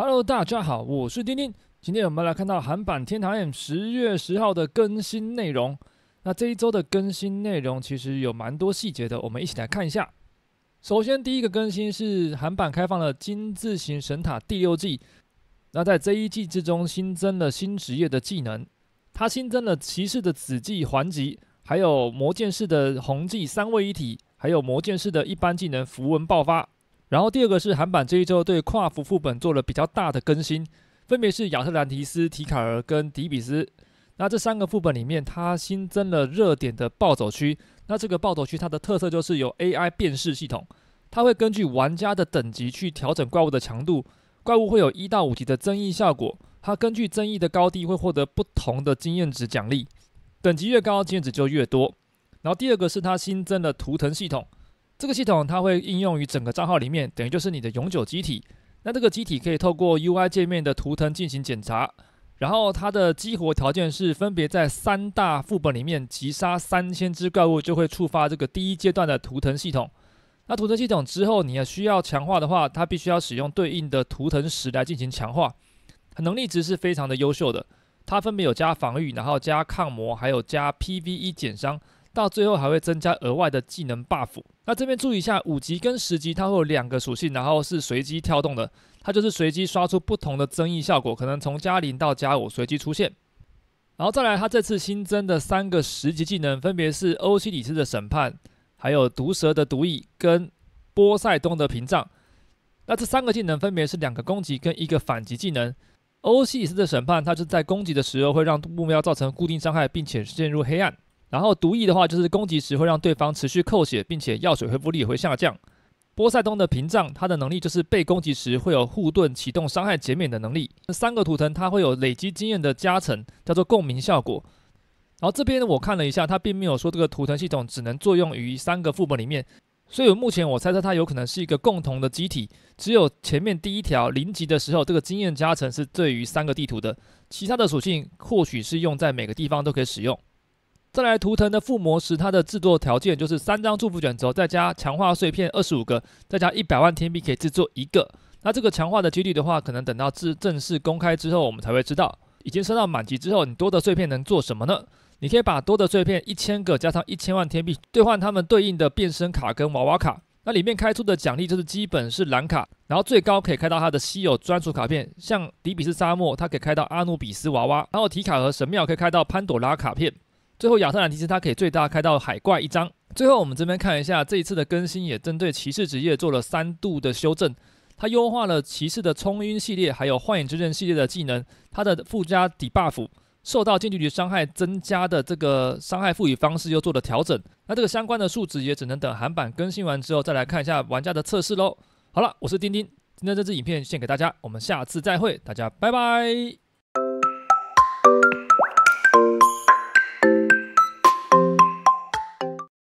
Hello，大家好，我是丁丁。今天我们来看到韩版《天堂眼》十月十号的更新内容。那这一周的更新内容其实有蛮多细节的，我们一起来看一下。首先，第一个更新是韩版开放了金字形神塔第六季。那在这一季之中，新增了新职业的技能。它新增了骑士的紫技环级，还有魔剑士的红技三位一体，还有魔剑士的一般技能符文爆发。然后第二个是韩版这一周对跨服副本做了比较大的更新，分别是亚特兰蒂斯、提卡尔跟迪比斯。那这三个副本里面，它新增了热点的暴走区。那这个暴走区它的特色就是有 AI 辨识系统，它会根据玩家的等级去调整怪物的强度，怪物会有一到五级的增益效果，它根据增益的高低会获得不同的经验值奖励，等级越高，经验值就越多。然后第二个是它新增的图腾系统。这个系统它会应用于整个账号里面，等于就是你的永久机体。那这个机体可以透过 UI 界面的图腾进行检查，然后它的激活条件是分别在三大副本里面击杀三千只怪物就会触发这个第一阶段的图腾系统。那图腾系统之后，你要需要强化的话，它必须要使用对应的图腾石来进行强化。能力值是非常的优秀的，它分别有加防御，然后加抗魔，还有加 PVE 减伤。到最后还会增加额外的技能 buff。那这边注意一下，五级跟十级它会有两个属性，然后是随机跳动的，它就是随机刷出不同的增益效果，可能从加零到加五随机出现。然后再来，它这次新增的三个十级技能分别是欧西里斯的审判，还有毒蛇的毒翼跟波塞冬的屏障。那这三个技能分别是两个攻击跟一个反击技能。欧西里斯的审判，它是在攻击的时候会让目标造成固定伤害，并且陷入黑暗。然后毒液的话，就是攻击时会让对方持续扣血，并且药水恢复力也会下降。波塞冬的屏障，它的能力就是被攻击时会有护盾启动，伤害减免的能力。这三个图腾它会有累积经验的加成，叫做共鸣效果。然后这边我看了一下，它并没有说这个图腾系统只能作用于三个副本里面，所以目前我猜测它有可能是一个共同的机体。只有前面第一条零级的时候，这个经验加成是对于三个地图的，其他的属性或许是用在每个地方都可以使用。再来图腾的附魔时，它的制作条件就是三张祝福卷轴，再加强化碎片二十五个，再加一百万天币可以制作一个。那这个强化的几率的话，可能等到正正式公开之后，我们才会知道。已经升到满级之后，你多的碎片能做什么呢？你可以把多的碎片一千个，加上一千万天币，兑换他们对应的变身卡跟娃娃卡。那里面开出的奖励就是基本是蓝卡，然后最高可以开到它的稀有专属卡片，像迪比斯沙漠，它可以开到阿努比斯娃娃，然后提卡和神庙可以开到潘朵拉卡片。最后，亚特兰提斯它可以最大开到海怪一张。最后，我们这边看一下这一次的更新，也针对骑士职业做了三度的修正。它优化了骑士的冲晕系列，还有幻影之刃系列的技能，它的附加底 buff，受到近距离伤害增加的这个伤害赋予方式又做了调整。那这个相关的数值也只能等韩版更新完之后再来看一下玩家的测试喽。好了，我是丁丁，今天这支影片献给大家，我们下次再会，大家拜拜。